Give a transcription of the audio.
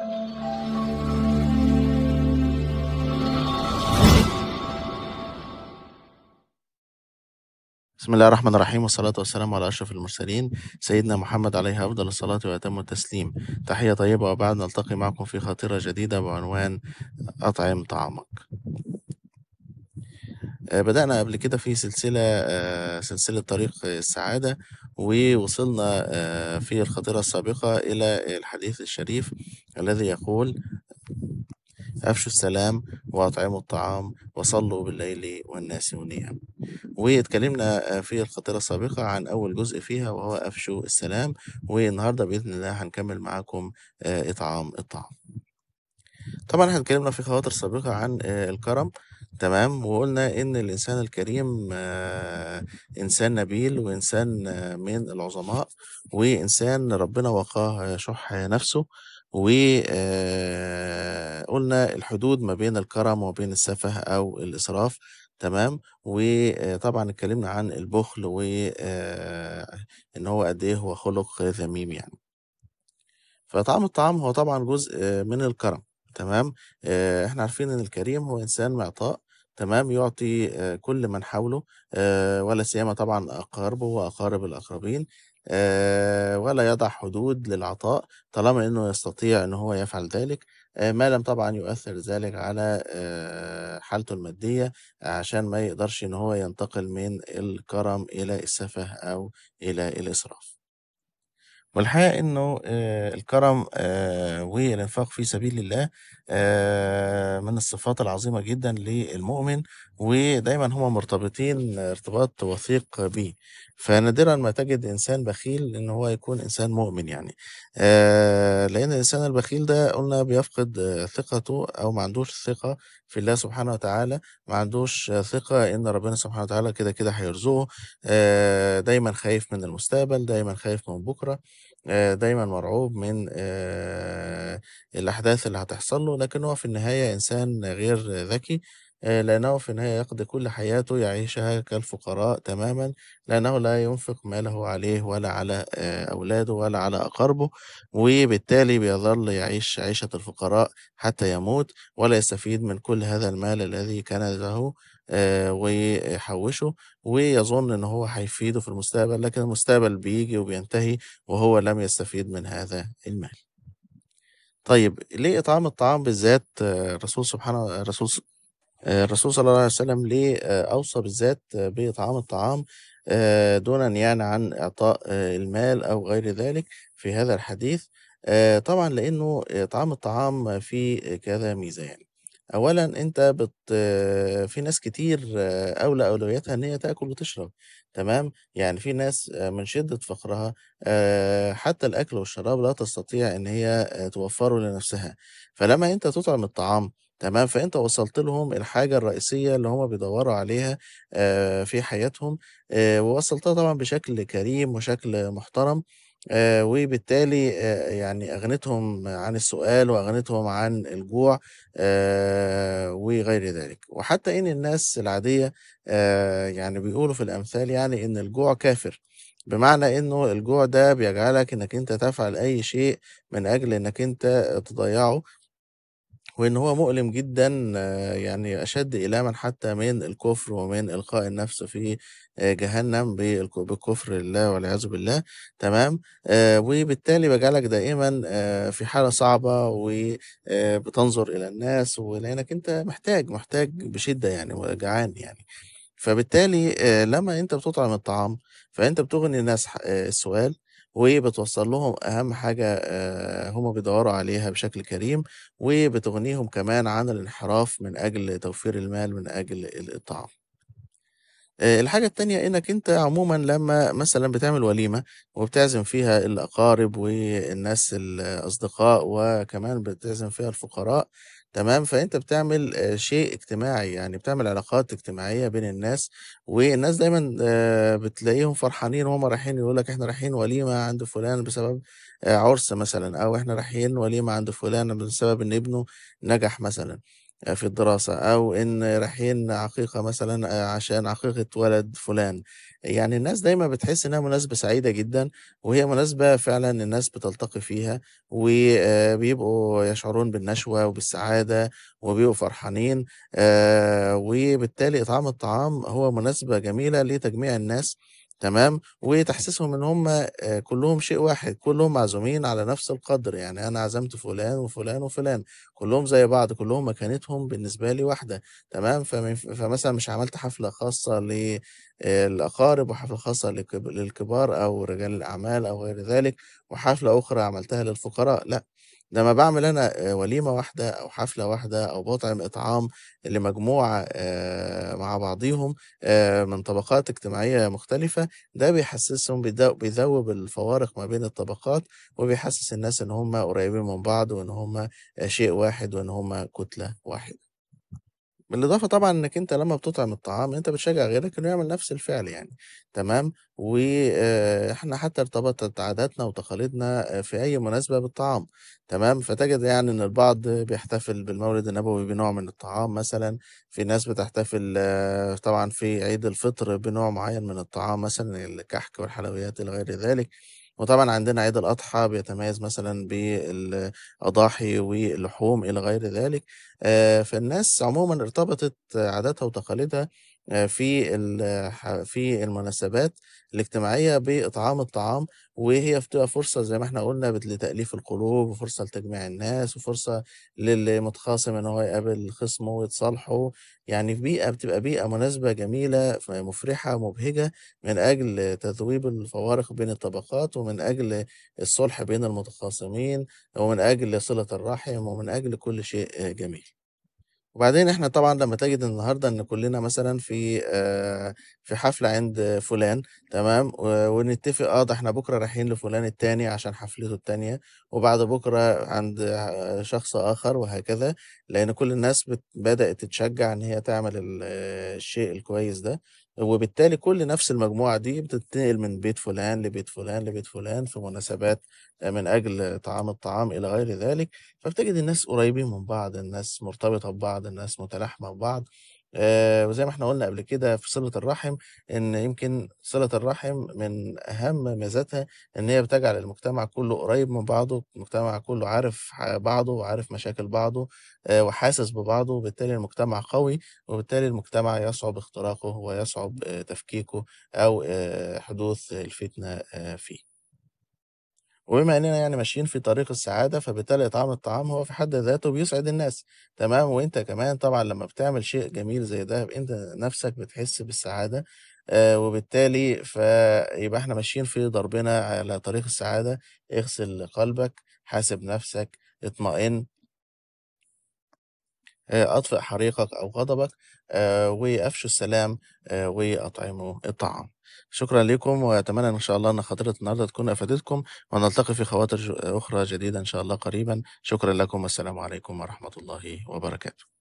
بسم الله الرحمن الرحيم والصلاة والسلام على أشرف المرسلين سيدنا محمد عليه أفضل الصلاة وأتم التسليم تحية طيبة وبعد نلتقي معكم في خطيرة جديدة بعنوان أطعم طعامك آه، بدأنا قبل كده في سلسلة آه، سلسلة طريق السعادة ووصلنا آه، في الخطيرة السابقة إلى الحديث الشريف الذي يقول أفشوا السلام وأطعموا الطعام وصلوا بالليل والناس نيام واتكلمنا في الخطيرة السابقة عن أول جزء فيها وهو أفشوا السلام والنهاردة بإذن الله هنكمل معاكم آه، إطعام الطعام طبعا احنا اتكلمنا في خواطر سابقة عن آه، الكرم تمام وقلنا ان الانسان الكريم آه، انسان نبيل وانسان من العظماء وانسان ربنا وقاه شح نفسه وقلنا آه، الحدود ما بين الكرم وما بين السفه أو الإسراف تمام وطبعا آه، اتكلمنا عن البخل وإن آه، هو قد إيه هو خلق ذميم يعني فطعم الطعام هو طبعا جزء من الكرم تمام احنا عارفين ان الكريم هو انسان معطاء تمام يعطي كل من حوله ولا سيما طبعا اقاربه واقارب الاقربين آه، ولا يضع حدود للعطاء طالما أنه يستطيع أن هو يفعل ذلك آه، ما لم طبعا يؤثر ذلك على آه، حالته المادية عشان ما يقدرش أن هو ينتقل من الكرم إلى السفه أو إلى الإسراف والحقيقة إنه الكرم والإنفاق في سبيل الله الصفات العظيمة جدا للمؤمن ودايما هما مرتبطين ارتباط وثيق بيه فنادرا ما تجد إنسان بخيل إن هو يكون إنسان مؤمن يعني آه لأن الإنسان البخيل ده قلنا بيفقد آه ثقته أو ما عندوش ثقة في الله سبحانه وتعالى ما عندوش ثقة إن ربنا سبحانه وتعالى كده كده هيرزقه آه دايما خايف من المستقبل دايما خايف من بكرة آه، دايمًا مرعوب من آه، الأحداث اللي هتحصل له، لكن هو في النهاية إنسان غير ذكي. آه، لأنه في النهاية يقضي كل حياته يعيشها كالفقراء تماما لأنه لا ينفق ماله عليه ولا على آه، أولاده ولا على أقاربه وبالتالي بيظل يعيش عيشة الفقراء حتى يموت ولا يستفيد من كل هذا المال الذي كان له آه، ويحوشه ويظن ان هو هيفيده في المستقبل لكن المستقبل بيجي وبينتهي وهو لم يستفيد من هذا المال طيب ليه اطعام الطعام بالذات الرسول سبحانه الرسول آه، الرسول صلى الله عليه وسلم ليه أوصى بالذات بإطعام الطعام آه، دونا يعني عن إعطاء آه، المال أو غير ذلك في هذا الحديث طبعا لأنه إطعام الطعام في كذا ميزة يعني اولا انت بت في ناس كتير اولى اولوياتها ان هي تاكل وتشرب تمام يعني في ناس من شده فقرها حتى الاكل والشراب لا تستطيع ان هي توفره لنفسها فلما انت تطعم الطعام تمام فانت وصلت لهم الحاجه الرئيسيه اللي هم بيدوروا عليها آه، في حياتهم آه، ووصلتها طبعا بشكل كريم وشكل محترم آه، وبالتالي يعني أغنتهم عن السؤال وأغنتهم عن الجوع وغير ذلك وحتى إن الناس العادية يعني بيقولوا في الأمثال يعني إن الجوع كافر بمعنى إنه الجوع ده بيجعلك إنك أنت تفعل أي شيء من أجل إنك أنت تضيعه وإن هو مؤلم جدًا يعني أشد إيلاما حتى من الكفر ومن إلقاء النفس في آه، جهنم بكفر الله والعياذ بالله تمام، آه، وبالتالي بجعلك دائمًا آه، في حالة صعبة وبتنظر إلى الناس ولأنك أنت محتاج، محتاج بشدة يعني وجعان يعني، فبالتالي لمّا أنت بتطعم الطعام فأنت بتغني الناس السؤال وبتوصل لهم أهم حاجة آه، هم بيدوروا عليها بشكل كريم وبتغنيهم كمان عن الانحراف من أجل توفير المال من أجل الإطعام آه، الحاجة التانية إنك أنت عموما لما مثلا بتعمل وليمة وبتعزم فيها الأقارب والناس الأصدقاء وكمان بتعزم فيها الفقراء تمام، فأنت بتعمل شيء اجتماعي، يعني بتعمل علاقات اجتماعية بين الناس، والناس دايمًا بتلاقيهم فرحانين وهُم رايحين يقول لك إحنا رايحين وليمة عند فلان بسبب عُرس مثلًا، أو إحنا رايحين وليمة عند فلان بسبب إن ابنه نجح مثلًا. في الدراسة أو إن رايحين عقيقة مثلا آه، عشان عقيقة ولد فلان يعني الناس دايما بتحس إنها مناسبة سعيدة جدا وهي مناسبة فعلا الناس بتلتقي فيها وبيبقوا آه، يشعرون بالنشوة وبالسعادة وبيبقوا فرحانين آه، وبالتالي إطعام الطعام هو مناسبة جميلة لتجميع الناس تمام وتحسسهم ان هم آه، كلهم شيء واحد كلهم معزومين على نفس القدر يعني انا عزمت فلان وفلان وفلان كلهم زي بعض كلهم مكانتهم بالنسبه لي واحده تمام فمثلا مش عملت حفله خاصه آه، للاقارب وحفله خاصه للكبار او رجال الاعمال او غير ذلك وحفله اخرى عملتها للفقراء لا لما بعمل أنا وليمة واحدة أو حفلة واحدة أو بطعم إطعام لمجموعة مع بعضيهم من طبقات اجتماعية مختلفة، ده بيحسسهم بيذوب الفوارق ما بين الطبقات، وبيحسس الناس إن هم قريبين من بعض وإن هم شيء واحد وإن هم كتلة واحدة. بالإضافة طبعًا إنك أنت لمّا بتطعم الطعام، أنت بتشجّع غيرك إنه يعمل نفس الفعل يعني، تمام، واحنا حتى ارتبطت عاداتنا وتقاليدنا في أي مناسبة بالطعام، تمام، فتجد يعني إن البعض بيحتفل بالمولد النبوي بنوع من الطعام مثلًا، في ناس بتحتفل طبعًا في عيد الفطر بنوع معيّن من الطعام مثلًا، الكحك والحلويات إلى غير ذلك. وطبعًا عندنا عيد الأضحى بيتميز مثلًا بالأضاحي واللحوم إلى غير ذلك، آه، فالناس عمومًا ارتبطت عاداتها وتقاليدها آه، في في المناسبات الاجتماعيه باطعام الطعام وهي بتبقى فرصه زي ما احنا قلنا لتاليف القلوب وفرصه لتجميع الناس وفرصه للمتخاصم ان هو يقابل خصمه ويتصالحه يعني في بيئه بتبقى بيئه مناسبه جميله مفرحه مبهجه من اجل تذويب الفوارق بين الطبقات ومن اجل الصلح بين المتخاصمين ومن اجل صله الرحم ومن اجل كل شيء آه، جميل وبعدين احنا طبعا لما تجد النهارده ان كلنا مثلا في آه، في حفله عند فلان تمام ونتفق اه ده احنا بكره رايحين لفلان التاني عشان حفلته التانيه وبعد بكره عند آه، شخص اخر وهكذا لان كل الناس بدات تتشجع ان هي تعمل آه، الشيء الكويس ده وبالتالي كل نفس المجموعة دي بتتنقل من بيت فلان لبيت فلان لبيت فلان في مناسبات من أجل طعام الطعام إلى غير ذلك فبتجد الناس قريبين من بعض الناس مرتبطة ببعض الناس متلاحمة ببعض آه، وزي ما احنا قلنا قبل كده في صلة الرحم إن يمكن صلة الرحم من أهم ميزاتها إن هي بتجعل المجتمع كله قريب من بعضه، المجتمع كله عارف بعضه وعارف مشاكل بعضه آه، وحاسس ببعضه، وبالتالي المجتمع قوي، وبالتالي المجتمع يصعب اختراقه ويصعب آه، تفكيكه أو حدوث الفتنة فيه. وبما اننا يعني ماشيين في طريق السعاده فبالتالي اطعام الطعام هو في حد ذاته بيسعد الناس تمام وانت كمان طبعا لما بتعمل شيء جميل زي ده انت نفسك بتحس بالسعاده آه، وبالتالي فيبقى احنا ماشيين في ضربنا على طريق السعاده اغسل قلبك حاسب نفسك اطمئن آه، أطفئ حريقك أو غضبك آه، وأفشوا السلام آه، وأطعموا الطعام شكرا لكم وأتمنى إن شاء الله أن خاطرة النهاردة تكون أفادتكم ونلتقي في خواطر أخرى جديدة إن شاء الله قريبا شكرا لكم والسلام عليكم ورحمة الله وبركاته